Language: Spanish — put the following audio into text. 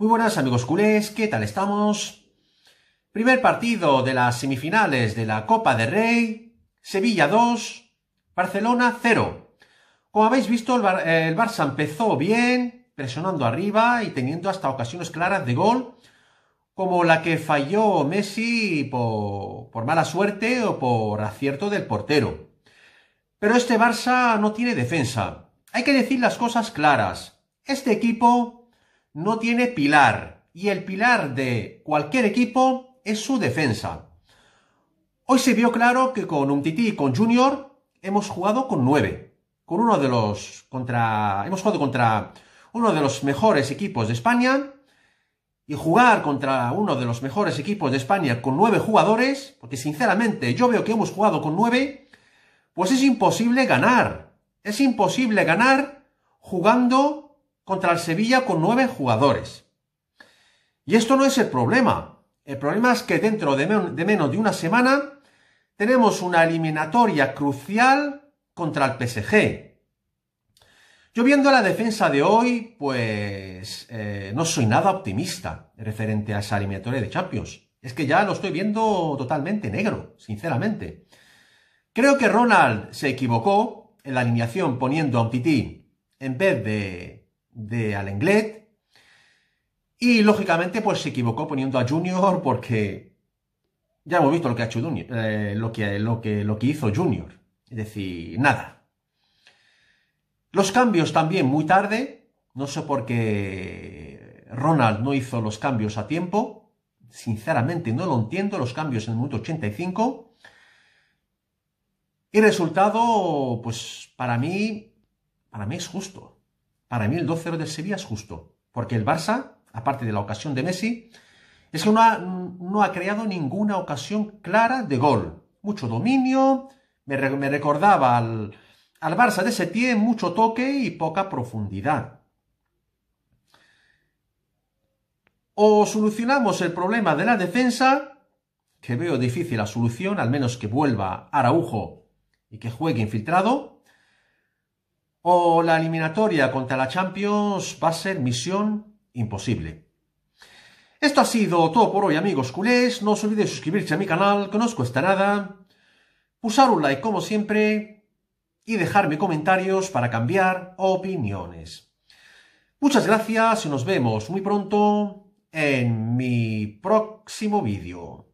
Muy buenas amigos culés, ¿qué tal estamos? Primer partido de las semifinales de la Copa de Rey, Sevilla 2, Barcelona 0. Como habéis visto, el, Barça empezó bien, presionando arriba y teniendo hasta ocasiones claras de gol, como la que falló Messi por mala suerte o por acierto del portero. Pero este Barça no tiene defensa. Hay que decir las cosas claras. Este equipo no tiene pilar y el pilar de cualquier equipo es su defensa. Hoy se vio claro que con un y con Junior hemos jugado con nueve. Con uno de los contra hemos jugado contra uno de los mejores equipos de España y jugar contra uno de los mejores equipos de España con nueve jugadores, porque sinceramente yo veo que hemos jugado con nueve, pues es imposible ganar. Es imposible ganar jugando contra el Sevilla con nueve jugadores. Y esto no es el problema. El problema es que dentro de, menos de una semana tenemos una eliminatoria crucial contra el PSG. Yo viendo la defensa de hoy, pues eh, no soy nada optimista referente a esa eliminatoria de Champions. Es que ya lo estoy viendo totalmente negro, sinceramente. Creo que Ronald se equivocó en la alineación poniendo a pitín en vez de de Alenglet. Y lógicamente, pues se equivocó poniendo a Junior porque ya hemos visto lo que ha hecho eh, lo, que, lo, que, lo que hizo Junior. Es decir, nada. Los cambios también muy tarde. No sé por qué Ronald no hizo los cambios a tiempo. Sinceramente no lo entiendo, los cambios en el minuto 85. Y resultado, pues para mí, para mí es justo. Para mí el 2-0 del Sevilla es justo, porque el Barça, aparte de la ocasión de Messi, es que no ha, creado ninguna ocasión clara de gol. Mucho dominio, me, recordaba al, al Barça de Setién, mucho toque y poca profundidad. O solucionamos el problema de la defensa, que veo difícil la solución, al menos que vuelva Araujo y que juegue infiltrado, o la eliminatoria contra la Champions va a ser misión imposible. Esto ha sido todo por hoy amigos culés, no os olvidéis suscribirse a mi canal, que no os cuesta nada, Pusar un like como siempre y dejarme comentarios para cambiar opiniones. Muchas gracias y nos vemos muy pronto en mi próximo vídeo.